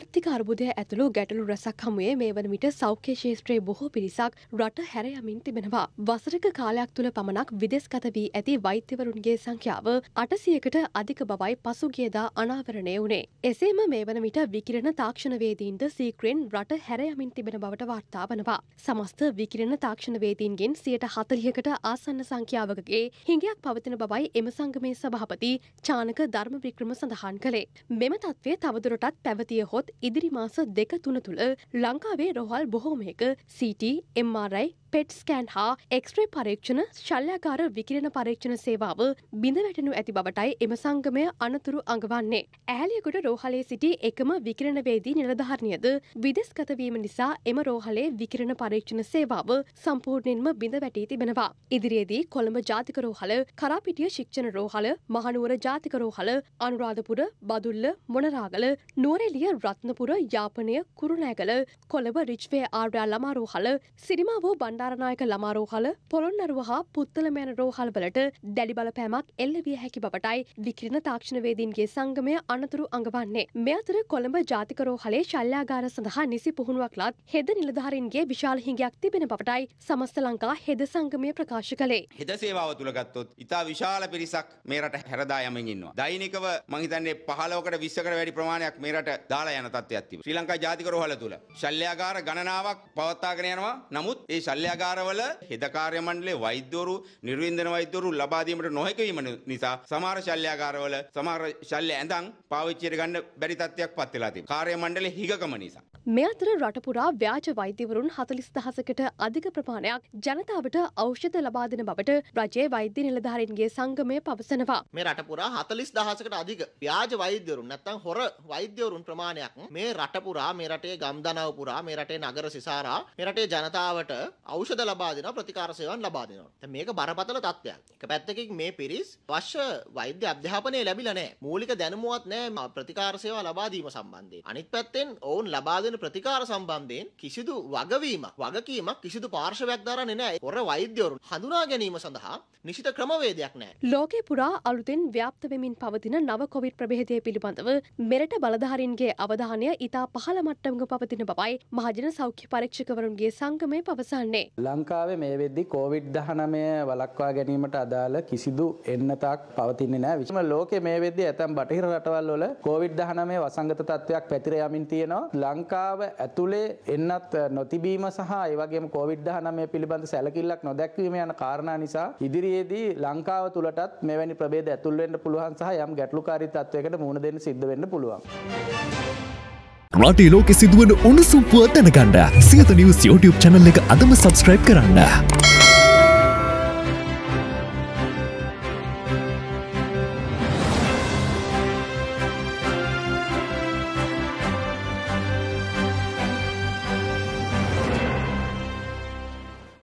ආර්ථික අර්බුදය ඇතුළු ගැටලු රැසක් හමුවේ මේ වන විට සෞඛ්‍ය ශේත්‍රයේ බොහෝ පිරිසක් රට හැරයමින් තිබෙනවා. වසරක කාලයක් තුළ පමණක් විදෙස්ගත වී ඇති වෛද්‍යවරුන්ගේ සංඛ්‍යාව අටසියකට අධික බවයි පසුගියදා අනාවරණය වුණේ. එසේම මේ වන විට විකිරණ තාක්ෂණවේදීන්ද සීක්‍රෙන් රට හැරයමින් තිබෙන බවට වාර්තා වනවා. සමස්ත විකිරණ තාක්ෂණවේදීන්ගෙන් සියට හතලියකට ආසන්න සංඛ්‍යාවකගේ හිඟයක් පවතින බවයි එම සංගමේ සභාපති චානක ධර්ම වික්‍රම සඳහන් කළේ. මෙම තත්ත්වය තවදුරටත් පැවතිය හොත් ඉදිරි මාස දෙක තුන තුළ ලංකාවේ රොහල් බොහෝමයක CT, MRI, පෙට් ස්කෑන් හා එක්ස්ට්‍රේ පරීක්ෂණ ශල්්‍යාකාර විකිරණ පරීක්ෂණ සේවාව බිඳ වැටනු ඇති බවටයි එම සංගමය අනතුරු අඟවන්නේ. ඇහලියකුට රෝහලේ සිටි එකම විකිරණවේදී නිලධාරණයද විදෙස්ගතවීම නිසා එම රෝහලේ විකිරණ පරීක්ෂණ සේවාව සම්පූර්ණයෙන්ම බිඳ වැටී තිබෙනවා. ඉදිරියේදී කොළඹ ජාතික රෝහල, කරාපිටිය ශික්ෂණ රෝහල, මහනුවර ජාතික රෝහල, අනුරාධපුර, බදුල්ල, මොනරාගල, නුවරඑළිය, රත්නපුර, යාපනය, කුරුණෑගල, කොළඹ රිච්වේ ආර්යා ළමා රෝහල, සිරිමාවෝ බණ්ඩ බණ්ඩාරනායක ළමා රෝහල, පොළොන්නරුව හා පුත්තලම යන රෝහල්වලට දැඩි බලපෑමක් එල්ල විය හැකි බවටයි විකිරණ තාක්ෂණවේදීන්ගේ සංගමය අනතුරු අඟවන්නේ. මේ අතර කොළඹ ජාතික රෝහලේ ශල්‍යාගාර සඳහා නිසි පුහුණුවක් ලත් හෙද නිලධාරීන්ගේ විශාල හිඟයක් තිබෙන බවටයි සමස්ත ලංකා හෙද සංගමය ප්‍රකාශ කළේ. හෙද සේවාව තුල ගත්තොත් ඉතා විශාල පිරිසක් මේ රට හැරදා යමින් ඉන්නවා. දෛනිකව මං හිතන්නේ 15කට 20කට වැඩි ප්‍රමාණයක් මේ රට දාලා යන තත්ත්වයක් තිබෙනවා. ශ්‍රී ලංකා ජාතික රෝහල තුල ශල්‍යාගාර ගණනාවක් පවත්වාගෙන යනවා. නමුත් ඒ ශල්‍ය කාර්යාගාරවල හෙද කාර්ය මණ්ඩලයේ වෛද්‍යවරු නිර්වින්දන වෛද්‍යවරු ලබා දීමට නොහැකි වීම නිසා සමහර ශල්‍යාගාරවල සමහර ශල්‍ය ඇඳන් පාවිච්චියට ගන්න බැරි තත්ත්වයක් පත් වෙලා තියෙනවා. කාර්ය මණ්ඩලයේ හිගකම නිසා. මේ අතර රටපුරා ව්‍යාජ වෛද්‍යවරුන් හතලිස් දහසකට අධික ප්‍රමාණයක් ජනතාවට ඖෂධ ලබා දෙන බවට රජයේ වෛද්‍ය නිලධාරීන්ගේ සංගමය පවසනවා. මේ රටපුරා හතලිස් දහසකට අධික ව්‍යාජ වෛද්‍යවරුන් නැත්තම් හොර වෛද්‍යවරුන් ප්‍රමාණයක් මේ රටපුරා මේ රටේ ගම්දනව පුරා මේ රටේ නගර සිසාරා මේ රටේ ජනතාවට ඖෂධ ලබා දෙනවා ප්‍රතිකාර සේවන් ලබා දෙනවා. දැන් මේක බරපතල තත්ත්වයක්. එක පැත්තකින් මේ පිරිස් අවශ්‍ය වෛද්‍ය අධ්‍යාපනය ලැබිලා නැහැ. මූලික දැනුමවත් නැහැ ප්‍රතිකාර සේවා ලබා දීම සම්බන්ධයෙන්. අනිත් පැත්තෙන් ඔවුන් ලබා දෙන ප්‍රතිකාර සම්බන්ධයෙන් කිසිදු වගවීමක් වගකීමක් කිසිදු පාර්ශවයක් දරන්නේ නැහැ. හොර වෛද්‍යවරුන් හඳුනා ගැනීම සඳහා නිශ්චිත ක්‍රමවේදයක් නැහැ. ලෝකේ පුරා අලුතෙන් ව්‍යාප්ත වෙමින් පවතින නව කොවිඩ් ප්‍රභේදය පිළිබඳව මෙරට බලධාරීන්ගේ අවධානය ඉතා පහළ මට්ටමක පවතින බවයි මහජන සෞඛ්‍ය පරීක්ෂකවරුන්ගේ සංගමය පවසන්නේ. ලංකාවේ මේ වෙද්දී කොවිඩ් 19 වළක්වා ගැනීමට අදාළ කිසිදු එන්නතාක් පවතින්නේ නැහැ. විශේෂම ලෝකේ මේ වෙද්දී ඇතම් බටහිර රටවල් වල කොවිඩ් 19 වසංගත තත්ත්වයක් පැතිර යමින් තියෙනවා. ලංකා ලංකාව ඇතුළේ එන්නත් නොතිබීම සහ ඒවගේ කොවිඩ් හනමය පිළිබඳ සැලකිල්ලක් නොදැක්වීම යන කාරණා නිසා ඉදිරියේදී ලංකාව තුළටත් මෙවැනි ප්‍රබේද ඇතුල්වෙන්න පුළුවන් සහ යම් ගැටලුකාරි තත්වයකට මුණ දෙන්න සිද්ධ වෙන්න පුළුවන්. රටේ ලෝකෙ සිදුවන උණුසුම්පුව දැනගන්න සියත නිවස් YouTube channel එක අදම subscribe කරන්න.